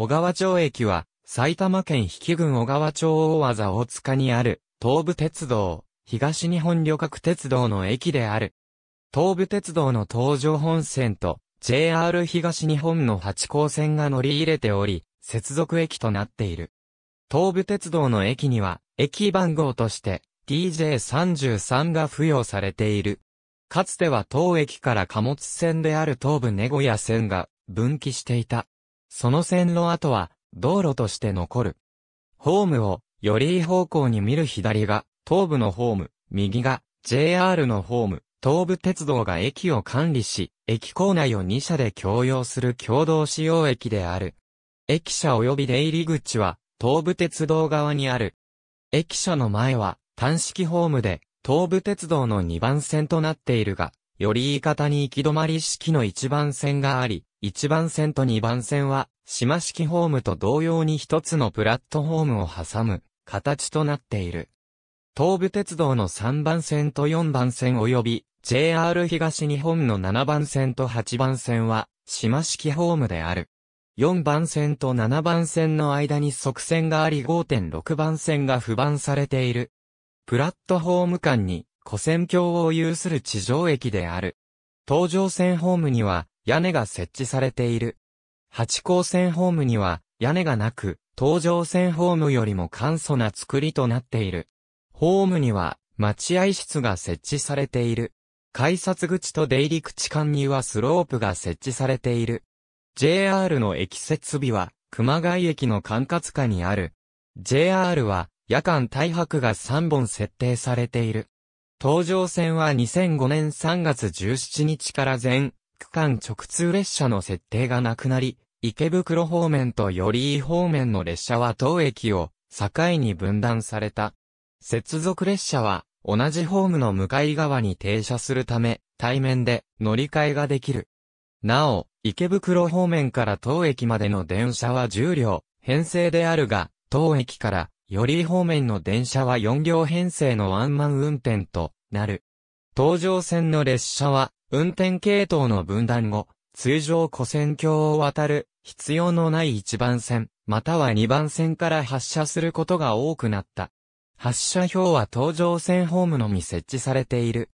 小川町駅は、埼玉県比企郡小川町大技大塚にある、東武鉄道、東日本旅客鉄道の駅である。東武鉄道の東上本線と JR 東日本の八高線が乗り入れており、接続駅となっている。東武鉄道の駅には、駅番号として TJ33 が付与されている。かつては当駅から貨物線である東武名古屋線が分岐していた。その線路跡は、道路として残る。ホームを、よりいい方向に見る左が、東部のホーム、右が、JR のホーム、東武鉄道が駅を管理し、駅構内を2社で共用する共同使用駅である。駅舎及び出入り口は、東武鉄道側にある。駅舎の前は、単式ホームで、東武鉄道の2番線となっているが、より言い方に行き止まり式の1番線があり、1番線と2番線は、島式ホームと同様に一つのプラットホームを挟む形となっている。東武鉄道の3番線と4番線及び JR 東日本の7番線と8番線は島式ホームである。4番線と7番線の間に側線があり5.6番線が不番されている。プラットホーム間に古線橋を有する地上駅である。東上線ホームには屋根が設置されている。八高線ホームには屋根がなく、東上線ホームよりも簡素な作りとなっている。ホームには待合室が設置されている。改札口と出入り口間にはスロープが設置されている。JR の駅設備は熊谷駅の管轄下にある。JR は夜間大白が3本設定されている。東上線は2005年3月17日から全区間直通列車の設定がなくなり、池袋方面と寄居方面の列車は当駅を境に分断された。接続列車は同じホームの向かい側に停車するため、対面で乗り換えができる。なお、池袋方面から当駅までの電車は10両編成であるが、当駅から寄居方面の電車は4両編成のワンマン運転となる。東上線の列車は運転系統の分断後、通常古線橋を渡る必要のない1番線、または2番線から発車することが多くなった。発車表は東上線ホームのみ設置されている。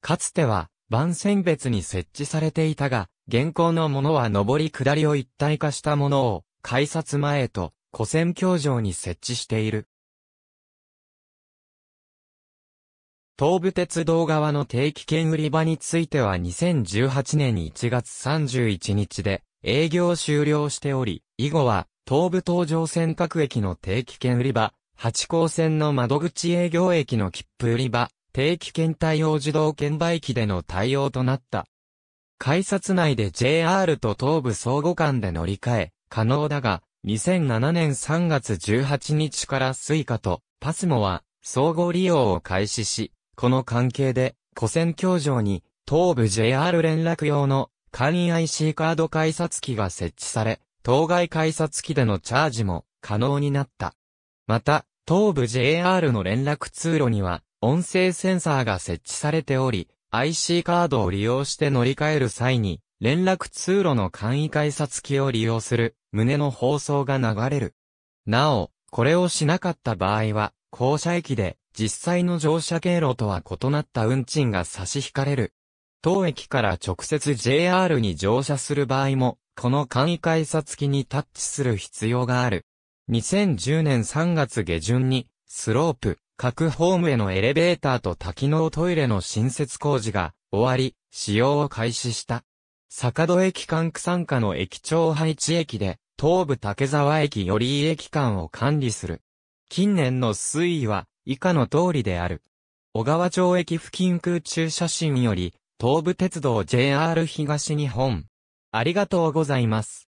かつては、番線別に設置されていたが、現行のものは上り下りを一体化したものを、改札前と古線橋上に設置している。東武鉄道側の定期券売り場については2018年1月31日で営業終了しており、以後は東武東上線各駅の定期券売り場、八甲線の窓口営業駅の切符売り場、定期券対応自動券売機での対応となった。改札内で JR と東武相互間で乗り換え、可能だが、2007年3月18日から Suica と PASMO は、総合利用を開始し、この関係で、古戦協場に、東部 JR 連絡用の簡易 IC カード改札機が設置され、当該改札機でのチャージも可能になった。また、東部 JR の連絡通路には、音声センサーが設置されており、IC カードを利用して乗り換える際に、連絡通路の簡易改札機を利用する旨の放送が流れる。なお、これをしなかった場合は、降車駅で実際の乗車経路とは異なった運賃が差し引かれる。当駅から直接 JR に乗車する場合も、この簡易改札機にタッチする必要がある。2010年3月下旬に、スロープ、各ホームへのエレベーターと多機能トイレの新設工事が終わり、使用を開始した。坂戸駅管区参加の駅長配置駅で、東武竹沢駅より駅間を管理する。近年の推移は、以下の通りである。小川町駅付近空中写真より、東武鉄道 JR 東日本。ありがとうございます。